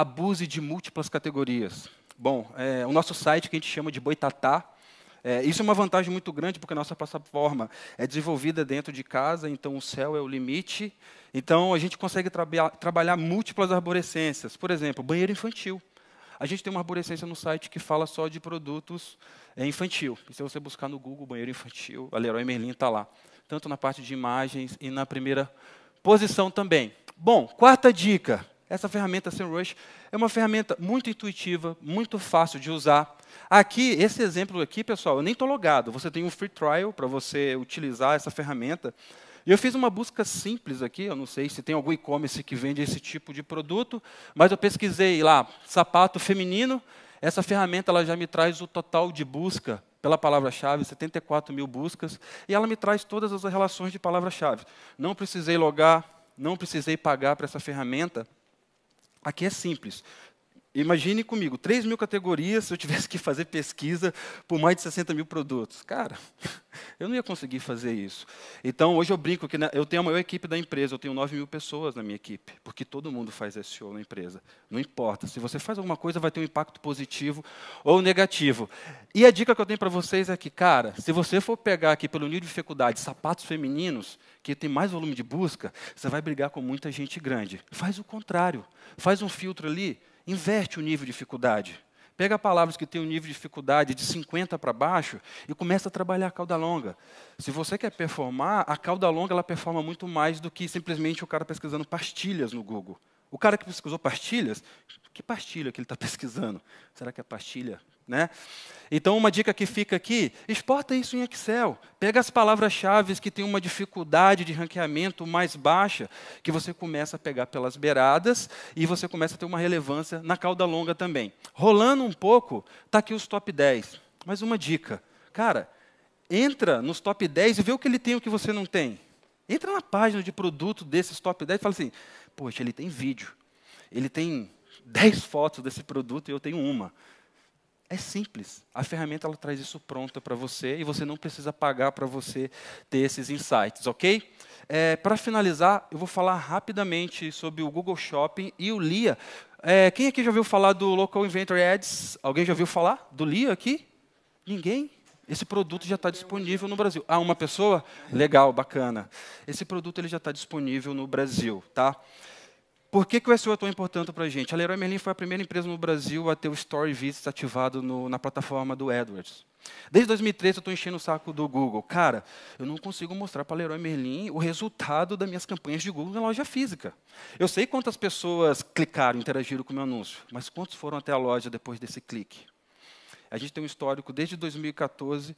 abuse de múltiplas categorias. Bom, é, o nosso site que a gente chama de Boitatá, é, isso é uma vantagem muito grande, porque a nossa plataforma é desenvolvida dentro de casa, então o céu é o limite. Então a gente consegue trabalhar múltiplas arborescências. Por exemplo, banheiro infantil. A gente tem uma arborescência no site que fala só de produtos é, infantil. E se você buscar no Google banheiro infantil, a Leroy Merlin está lá. Tanto na parte de imagens e na primeira posição também. Bom, quarta dica. Essa ferramenta SEMrush é uma ferramenta muito intuitiva, muito fácil de usar. Aqui, esse exemplo aqui, pessoal, eu nem estou logado. Você tem um free trial para você utilizar essa ferramenta. E eu fiz uma busca simples aqui, eu não sei se tem algum e-commerce que vende esse tipo de produto, mas eu pesquisei lá, sapato feminino, essa ferramenta ela já me traz o total de busca pela palavra-chave, 74 mil buscas, e ela me traz todas as relações de palavra-chave. Não precisei logar, não precisei pagar para essa ferramenta. Aqui é simples. Imagine comigo, 3 mil categorias, se eu tivesse que fazer pesquisa por mais de 60 mil produtos. Cara, eu não ia conseguir fazer isso. Então, hoje eu brinco que né, eu tenho a maior equipe da empresa, eu tenho 9 mil pessoas na minha equipe, porque todo mundo faz SEO na empresa. Não importa, se você faz alguma coisa, vai ter um impacto positivo ou negativo. E a dica que eu tenho para vocês é que, cara, se você for pegar aqui pelo nível de dificuldade sapatos femininos, que tem mais volume de busca, você vai brigar com muita gente grande. Faz o contrário. Faz um filtro ali Inverte o nível de dificuldade. Pega palavras que têm um nível de dificuldade de 50 para baixo e começa a trabalhar a cauda longa. Se você quer performar, a cauda longa ela performa muito mais do que simplesmente o cara pesquisando pastilhas no Google. O cara que pesquisou pastilhas, que pastilha que ele está pesquisando? Será que é pastilha né? Então, uma dica que fica aqui: exporta isso em Excel. Pega as palavras-chave que tem uma dificuldade de ranqueamento mais baixa, que você começa a pegar pelas beiradas e você começa a ter uma relevância na cauda longa também. Rolando um pouco, está aqui os top 10. Mais uma dica: cara, entra nos top 10 e vê o que ele tem e o que você não tem. Entra na página de produto desses top 10 e fala assim: poxa, ele tem vídeo, ele tem 10 fotos desse produto e eu tenho uma. É simples. A ferramenta ela traz isso pronta para você e você não precisa pagar para você ter esses insights, ok? É, para finalizar, eu vou falar rapidamente sobre o Google Shopping e o Lia. É, quem aqui já ouviu falar do Local Inventory Ads? Alguém já ouviu falar do Lia aqui? Ninguém? Esse produto já está disponível no Brasil. Ah, uma pessoa? Legal, bacana. Esse produto ele já está disponível no Brasil, tá? Por que, que o SEO é tão importante para a gente? A Leroy Merlin foi a primeira empresa no Brasil a ter o Story Visits ativado no, na plataforma do AdWords. Desde 2013 eu estou enchendo o saco do Google. Cara, eu não consigo mostrar para a Leroy Merlin o resultado das minhas campanhas de Google na loja física. Eu sei quantas pessoas clicaram, interagiram com o meu anúncio, mas quantos foram até a loja depois desse clique? A gente tem um histórico desde 2014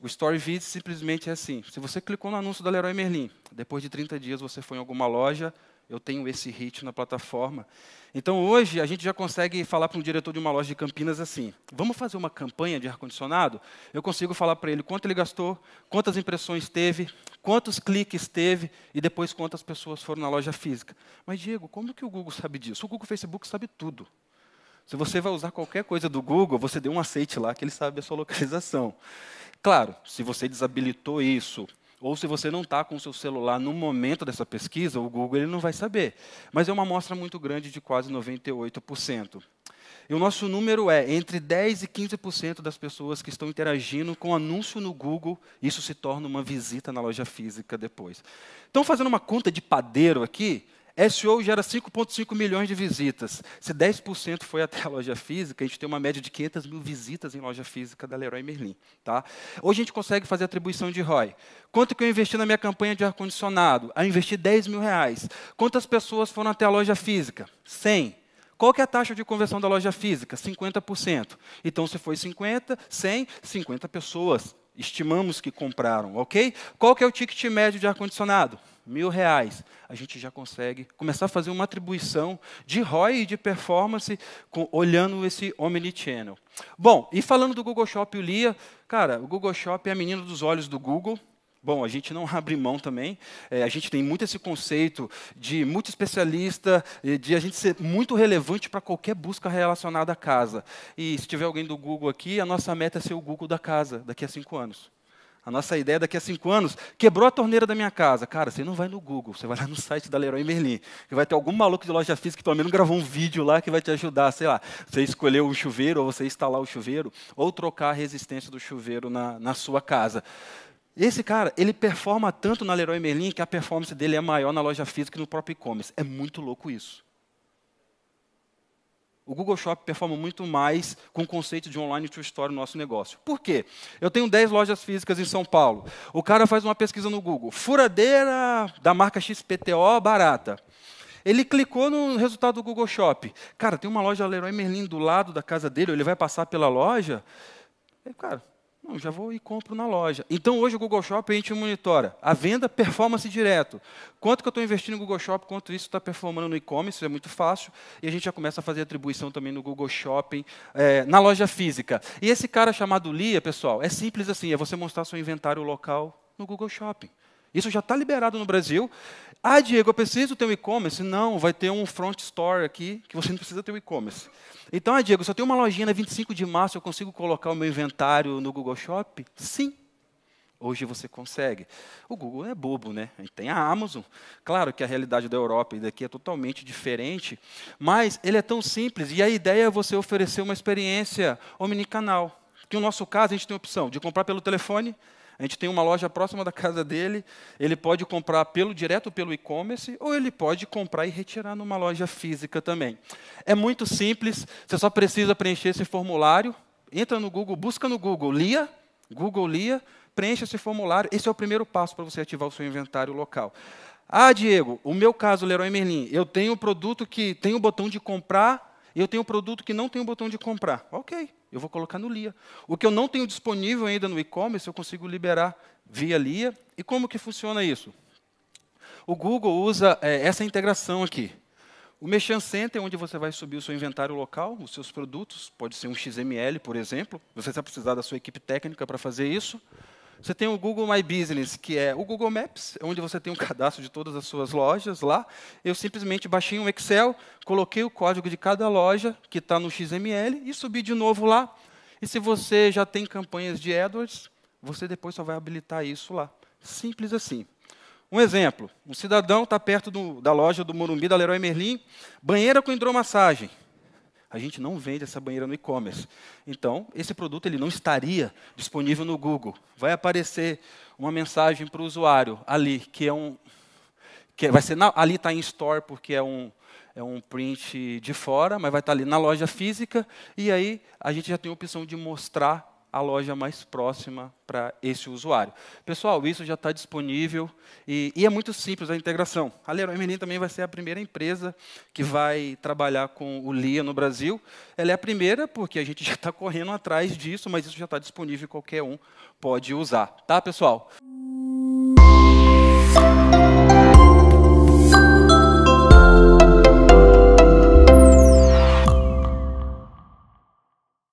o Story Vids simplesmente é assim: se você clicou no anúncio da Leroy Merlin, depois de 30 dias você foi em alguma loja, eu tenho esse hit na plataforma. Então hoje a gente já consegue falar para um diretor de uma loja de Campinas assim: vamos fazer uma campanha de ar-condicionado? Eu consigo falar para ele quanto ele gastou, quantas impressões teve, quantos cliques teve e depois quantas pessoas foram na loja física. Mas, Diego, como que o Google sabe disso? O Google Facebook sabe tudo. Se você vai usar qualquer coisa do Google, você deu um aceite lá que ele sabe a sua localização. Claro, se você desabilitou isso ou se você não está com o seu celular no momento dessa pesquisa, o Google ele não vai saber. Mas é uma amostra muito grande de quase 98%. E o nosso número é entre 10% e 15% das pessoas que estão interagindo com anúncio no Google, isso se torna uma visita na loja física depois. Então, fazendo uma conta de padeiro aqui, SEO gera 5,5 milhões de visitas. Se 10% foi até a loja física, a gente tem uma média de 500 mil visitas em loja física da Leroy Merlin. Tá? Hoje a gente consegue fazer atribuição de ROI. Quanto que eu investi na minha campanha de ar-condicionado? Ah, eu investi 10 mil reais. Quantas pessoas foram até a loja física? 100. Qual que é a taxa de conversão da loja física? 50%. Então, se foi 50, 100, 50 pessoas Estimamos que compraram, ok? Qual que é o ticket médio de ar-condicionado? Mil reais. A gente já consegue começar a fazer uma atribuição de ROI e de performance com, olhando esse omnichannel. Bom, e falando do Google Shop e o Lia, cara, o Google Shop é a menina dos olhos do Google. Bom, a gente não abre mão também. É, a gente tem muito esse conceito de muito especialista, de a gente ser muito relevante para qualquer busca relacionada à casa. E se tiver alguém do Google aqui, a nossa meta é ser o Google da casa daqui a cinco anos. A nossa ideia daqui a cinco anos, quebrou a torneira da minha casa. Cara, você não vai no Google, você vai lá no site da Leroy Merlin, que vai ter algum maluco de loja física que pelo menos gravou um vídeo lá que vai te ajudar, sei lá, você escolher o chuveiro, ou você instalar o chuveiro, ou trocar a resistência do chuveiro na, na sua casa. Esse cara, ele performa tanto na Leroy Merlin que a performance dele é maior na loja física que no próprio e-commerce. É muito louco isso. O Google Shop performa muito mais com o conceito de online to store no nosso negócio. Por quê? Eu tenho 10 lojas físicas em São Paulo. O cara faz uma pesquisa no Google. Furadeira da marca XPTO barata. Ele clicou no resultado do Google Shop. Cara, tem uma loja Leroy Merlin do lado da casa dele, ele vai passar pela loja. É, cara, não, já vou e compro na loja. Então hoje o Google Shop a gente monitora a venda, performance direto. Quanto que eu estou investindo no Google Shop, quanto isso está performando no e-commerce, é muito fácil. E a gente já começa a fazer atribuição também no Google Shopping, é, na loja física. E esse cara chamado Lia, pessoal, é simples assim, é você mostrar seu inventário local no Google Shopping. Isso já está liberado no Brasil. Ah, Diego, eu preciso ter um e-commerce? Não, vai ter um front store aqui que você não precisa ter um e-commerce. Então, ah, Diego, se eu tenho uma lojinha na 25 de março, eu consigo colocar o meu inventário no Google Shop? Sim. Hoje você consegue. O Google é bobo, né? A gente tem a Amazon. Claro que a realidade da Europa e daqui é totalmente diferente, mas ele é tão simples e a ideia é você oferecer uma experiência omnicanal. Que no nosso caso a gente tem a opção de comprar pelo telefone, a gente tem uma loja próxima da casa dele, ele pode comprar pelo direto pelo e-commerce ou ele pode comprar e retirar numa loja física também. É muito simples, você só precisa preencher esse formulário, entra no Google, busca no Google, Lia, Google Lia, preenche esse formulário. Esse é o primeiro passo para você ativar o seu inventário local. Ah, Diego, o meu caso, Leroy Merlin, eu tenho um produto que tem o um botão de comprar, e eu tenho um produto que não tem o um botão de comprar. Ok. Eu vou colocar no Lia. O que eu não tenho disponível ainda no e-commerce, eu consigo liberar via Lia. E como que funciona isso? O Google usa é, essa integração aqui. O Merchant Center é onde você vai subir o seu inventário local, os seus produtos, pode ser um XML, por exemplo. Você vai precisar da sua equipe técnica para fazer isso. Você tem o Google My Business, que é o Google Maps, é onde você tem um cadastro de todas as suas lojas lá. Eu simplesmente baixei um Excel, coloquei o código de cada loja, que está no XML, e subi de novo lá. E se você já tem campanhas de AdWords, você depois só vai habilitar isso lá. Simples assim. Um exemplo, um cidadão está perto do, da loja do Morumbi, da Leroy Merlin, banheira com hidromassagem. A gente não vende essa banheira no e-commerce. Então, esse produto ele não estaria disponível no Google. Vai aparecer uma mensagem para o usuário ali, que é um. Que é, vai ser na, ali está em store, porque é um, é um print de fora, mas vai estar tá ali na loja física. E aí a gente já tem a opção de mostrar a loja mais próxima para esse usuário. Pessoal, isso já está disponível e, e, é muito simples a integração. A Leroy Merlin também vai ser a primeira empresa que vai trabalhar com o LIA no Brasil. Ela é a primeira porque a gente já está correndo atrás disso, mas isso já está disponível, e qualquer um pode usar. Tá, pessoal?